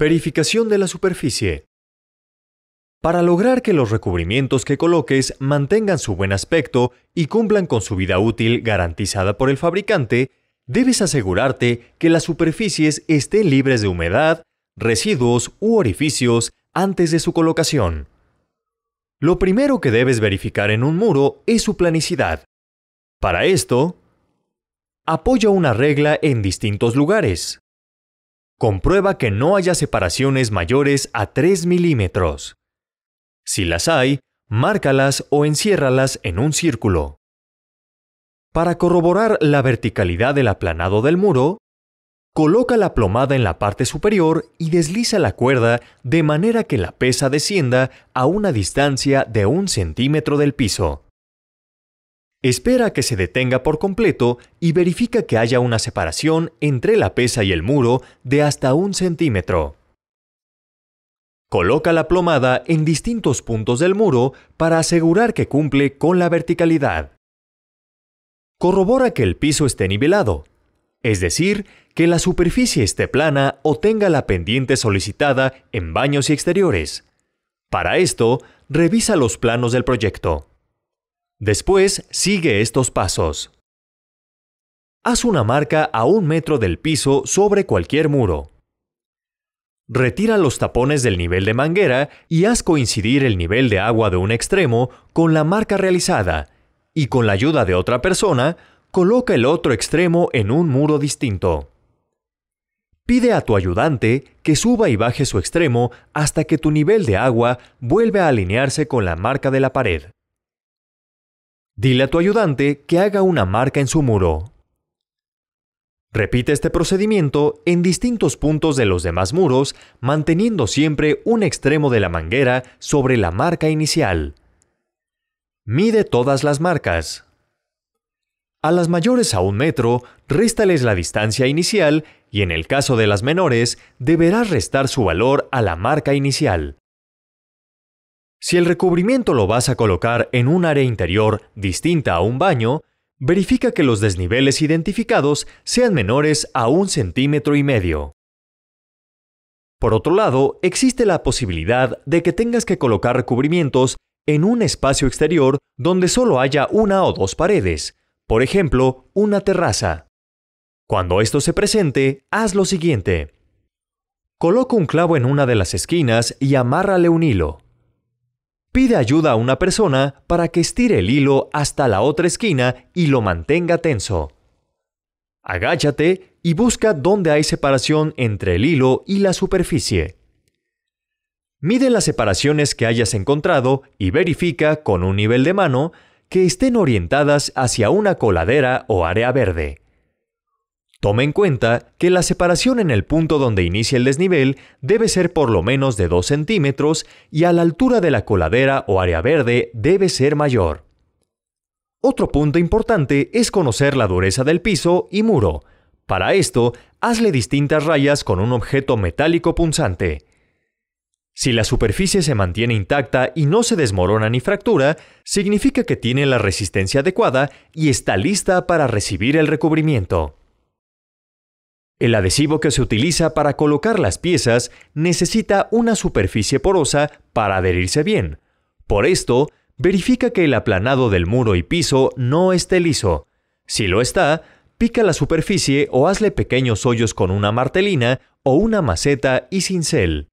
Verificación de la superficie. Para lograr que los recubrimientos que coloques mantengan su buen aspecto y cumplan con su vida útil garantizada por el fabricante, debes asegurarte que las superficies estén libres de humedad, residuos u orificios antes de su colocación. Lo primero que debes verificar en un muro es su planicidad. Para esto, apoya una regla en distintos lugares comprueba que no haya separaciones mayores a 3 milímetros. Si las hay, márcalas o enciérralas en un círculo. Para corroborar la verticalidad del aplanado del muro, coloca la plomada en la parte superior y desliza la cuerda de manera que la pesa descienda a una distancia de un centímetro del piso. Espera que se detenga por completo y verifica que haya una separación entre la pesa y el muro de hasta un centímetro. Coloca la plomada en distintos puntos del muro para asegurar que cumple con la verticalidad. Corrobora que el piso esté nivelado, es decir, que la superficie esté plana o tenga la pendiente solicitada en baños y exteriores. Para esto, revisa los planos del proyecto. Después, sigue estos pasos. Haz una marca a un metro del piso sobre cualquier muro. Retira los tapones del nivel de manguera y haz coincidir el nivel de agua de un extremo con la marca realizada, y con la ayuda de otra persona, coloca el otro extremo en un muro distinto. Pide a tu ayudante que suba y baje su extremo hasta que tu nivel de agua vuelve a alinearse con la marca de la pared. Dile a tu ayudante que haga una marca en su muro. Repite este procedimiento en distintos puntos de los demás muros, manteniendo siempre un extremo de la manguera sobre la marca inicial. Mide todas las marcas. A las mayores a un metro, réstales la distancia inicial y en el caso de las menores, deberás restar su valor a la marca inicial. Si el recubrimiento lo vas a colocar en un área interior distinta a un baño, verifica que los desniveles identificados sean menores a un centímetro y medio. Por otro lado, existe la posibilidad de que tengas que colocar recubrimientos en un espacio exterior donde solo haya una o dos paredes, por ejemplo, una terraza. Cuando esto se presente, haz lo siguiente. Coloca un clavo en una de las esquinas y amárrale un hilo. Pide ayuda a una persona para que estire el hilo hasta la otra esquina y lo mantenga tenso. Agáchate y busca dónde hay separación entre el hilo y la superficie. Mide las separaciones que hayas encontrado y verifica con un nivel de mano que estén orientadas hacia una coladera o área verde. Tome en cuenta que la separación en el punto donde inicia el desnivel debe ser por lo menos de 2 centímetros y a la altura de la coladera o área verde debe ser mayor. Otro punto importante es conocer la dureza del piso y muro. Para esto, hazle distintas rayas con un objeto metálico punzante. Si la superficie se mantiene intacta y no se desmorona ni fractura, significa que tiene la resistencia adecuada y está lista para recibir el recubrimiento. El adhesivo que se utiliza para colocar las piezas necesita una superficie porosa para adherirse bien. Por esto, verifica que el aplanado del muro y piso no esté liso. Si lo está, pica la superficie o hazle pequeños hoyos con una martelina o una maceta y cincel.